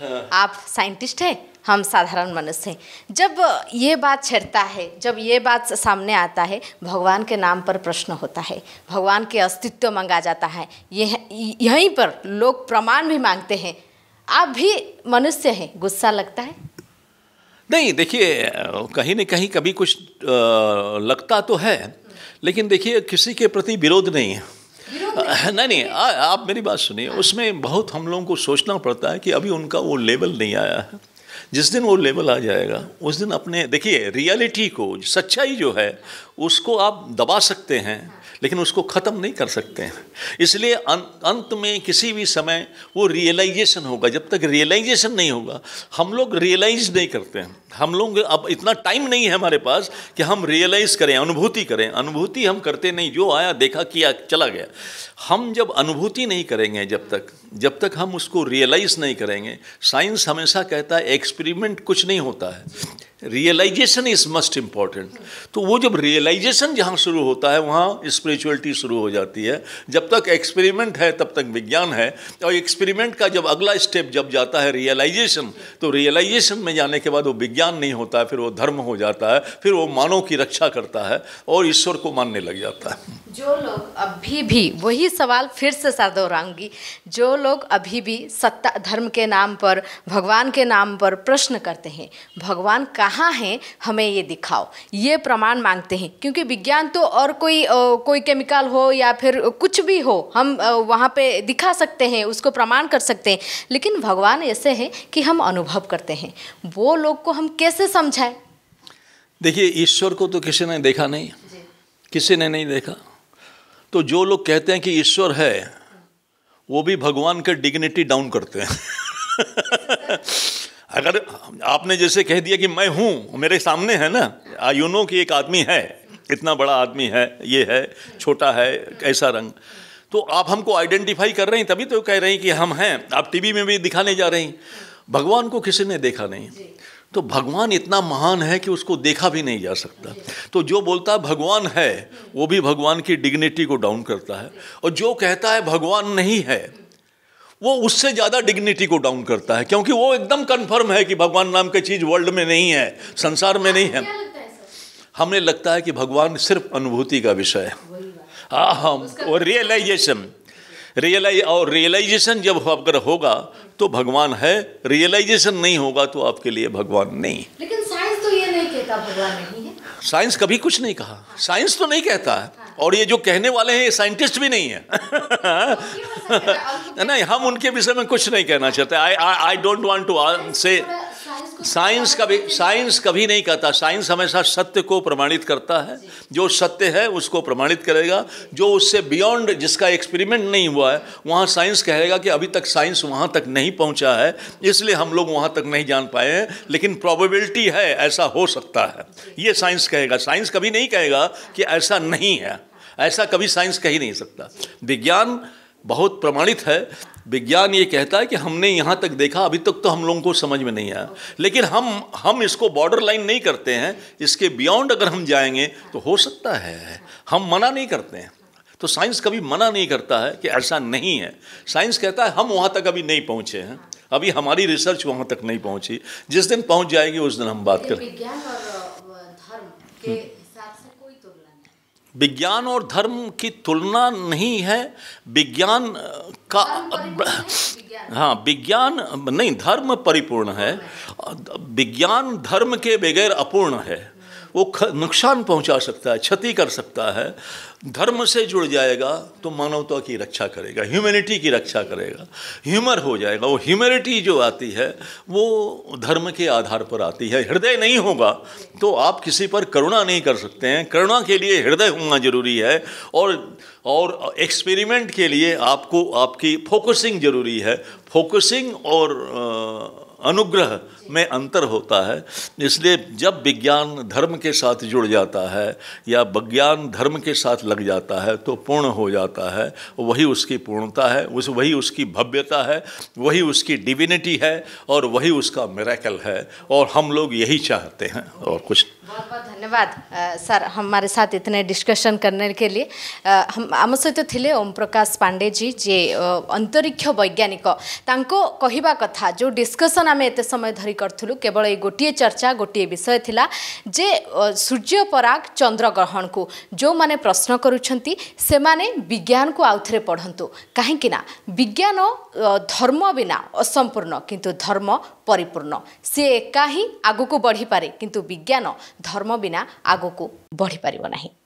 हाँ। आप साइंटिस्ट हैं हम साधारण मनुष्य हैं जब ये बात छिड़ता है जब ये बात सामने आता है भगवान के नाम पर प्रश्न होता है भगवान के अस्तित्व मंगा जाता है यह यहीं पर लोग प्रमाण भी मांगते हैं आप भी मनुष्य हैं गुस्सा लगता है नहीं देखिए कहीं ना कहीं कभी कुछ आ, लगता तो है लेकिन देखिए किसी के प्रति विरोध नहीं है नहीं नहीं आ, आप मेरी बात सुनिए उसमें बहुत हम लोगों को सोचना पड़ता है कि अभी उनका वो लेवल नहीं आया है जिस दिन वो लेवल आ जाएगा उस दिन अपने देखिए रियलिटी को सच्चाई जो है उसको आप दबा सकते हैं लेकिन उसको ख़त्म नहीं कर सकते हैं इसलिए अं-, अंत में किसी भी समय वो रियलाइजेशन होगा जब तक रियलाइजेशन नहीं होगा हम लोग रियलाइज नहीं करते हैं हम लोग अब इतना टाइम नहीं है हमारे पास कि हम रियलाइज़ करें अनुभूति करें अनुभूति हम करते नहीं जो आया देखा किया चला गया हम जब अनुभूति नहीं करेंगे जब तक जब तक हम उसको रियलाइज़ नहीं करेंगे साइंस हमेशा कहता है एक्सपेरिमेंट कुछ नहीं होता है रियलाइजेशन इज मस्ट इम्पॉर्टेंट तो वो जब रियलाइजेशन जहाँ शुरू होता है वहाँ स्पिरिचुअलिटी शुरू हो जाती है जब तक एक्सपेरिमेंट है तब तक विज्ञान है और एक्सपेरिमेंट का जब अगला स्टेप जब जाता है रियलाइजेशन तो रियलाइजेशन में जाने के बाद वो विज्ञान नहीं होता है फिर वो धर्म हो जाता है फिर वो मानव की रक्षा करता है और ईश्वर को मानने लग जाता है जो लोग अभी भी वही सवाल फिर से सर दोहराऊंगी जो लोग अभी भी सत्ता धर्म के नाम पर भगवान के नाम पर प्रश्न करते हैं भगवान कहाँ हैं हमें ये दिखाओ ये प्रमाण मांगते हैं क्योंकि विज्ञान तो और कोई कोई केमिकल हो या फिर कुछ भी हो हम वहाँ पे दिखा सकते हैं उसको प्रमाण कर सकते हैं लेकिन भगवान ऐसे हैं कि हम अनुभव करते हैं वो लोग को हम कैसे समझाएं देखिए ईश्वर को तो किसी ने देखा नहीं किसी ने नहीं देखा तो जो लोग कहते हैं कि ईश्वर है वो भी भगवान का डिग्निटी डाउन करते हैं अगर आपने जैसे कह दिया कि मैं हूँ मेरे सामने है ना यू नो कि एक आदमी है इतना बड़ा आदमी है ये है छोटा है ऐसा रंग तो आप हमको आइडेंटिफाई कर रहे हैं तभी तो कह रहे हैं कि हम हैं आप टीवी में भी दिखाने जा रहे हैं भगवान को किसी ने देखा नहीं तो भगवान इतना महान है कि उसको देखा भी नहीं जा सकता तो जो बोलता है भगवान है वो भी भगवान की डिग्निटी को डाउन करता है और जो कहता है भगवान नहीं है वो उससे ज़्यादा डिग्निटी को डाउन करता है क्योंकि वो एकदम कन्फर्म है कि भगवान नाम की चीज़ वर्ल्ड में नहीं है संसार में नहीं है हमें लगता है कि भगवान सिर्फ अनुभूति का विषय है हाँ हम और रियलाइजेशन रियलाइज और रियलाइजेशन जब अगर होगा तो भगवान है रियलाइजेशन नहीं होगा तो आपके लिए भगवान नहीं लेकिन साइंस तो ये नहीं कहता भगवान नहीं है साइंस कभी कुछ नहीं कहा साइंस तो नहीं कहता है और ये जो कहने वाले हैं ये साइंटिस्ट भी नहीं है ना हम उनके विषय में कुछ नहीं कहना चाहते I I don't want to say science कभी साइंस कभी नहीं कहता साइंस हमेशा सत्य को प्रमाणित करता है जो सत्य है उसको प्रमाणित करेगा जो उससे बियॉन्ड जिसका एक्सपेरिमेंट नहीं हुआ है वहाँ साइंस कहेगा कि अभी तक साइंस वहाँ तक नहीं पहुँचा है इसलिए हम लोग वहाँ तक नहीं जान पाए हैं लेकिन प्रॉबिलिटी है ऐसा हो सकता है ये साइंस कहेगा साइंस कभी नहीं कहेगा कि ऐसा नहीं है ऐसा कभी साइंस कह ही नहीं सकता विज्ञान बहुत प्रमाणित है विज्ञान ये कहता है कि हमने यहाँ तक देखा अभी तक तो हम लोगों को समझ में नहीं आया लेकिन हम हम इसको बॉर्डर लाइन नहीं करते हैं इसके बियॉन्ड अगर हम जाएंगे तो हो सकता है हम मना नहीं करते हैं तो साइंस कभी मना नहीं करता है कि ऐसा नहीं है साइंस कहता है हम वहाँ तक अभी नहीं पहुँचे हैं अभी हमारी रिसर्च वहाँ तक नहीं पहुँची जिस दिन पहुँच जाएगी उस दिन हम बात करें विज्ञान और धर्म की तुलना नहीं है विज्ञान का हाँ विज्ञान नहीं धर्म परिपूर्ण है विज्ञान धर्म के बगैर अपूर्ण है वो नुकसान पहुंचा सकता है क्षति कर सकता है धर्म से जुड़ जाएगा तो मानवता की रक्षा करेगा ह्यूमैनिटी की रक्षा करेगा ह्यूमर हो जाएगा वो ह्यूमैनिटी जो आती है वो धर्म के आधार पर आती है हृदय नहीं होगा तो आप किसी पर करुणा नहीं कर सकते हैं करुणा के लिए हृदय होना जरूरी है और और एक्सपेरिमेंट के लिए आपको आपकी फोकसिंग जरूरी है फोकसिंग और आ, अनुग्रह में अंतर होता है इसलिए जब विज्ञान धर्म के साथ जुड़ जाता है या विज्ञान धर्म के साथ लग जाता है तो पूर्ण हो जाता है वही उसकी पूर्णता है उस वही उसकी भव्यता है वही उसकी डिविनिटी है और वही उसका मेरेकल है और हम लोग यही चाहते हैं और कुछ बहुत बहुत धन्यवाद सर हमारे साथ इतने डिस्कशन करने के लिए हम आम सहित थे ओम प्रकाश पांडे जी जे अंतरिक्ष वैज्ञानिक कहवा कथा जो डिस्कशन আমি এত সময় ধর করু কেবল এই গোটিয়ে চর্চা গোটিয়ে বিষয় লা যে সূর্যপরাগ চন্দ্রগ্রহণ কু যে প্রশ্ন করছেন সে বিজ্ঞান কু আউথরে পড়ন্তু কাহিকি না বিজ্ঞান ধর্ম বিনা অসম্পূর্ণ কিন্তু ধর্ম পরিপূর্ণ সে একা হি আগুক বড়িপারে কিন্তু বিজ্ঞান ধর্ম বিনা আগুক বড়িপার না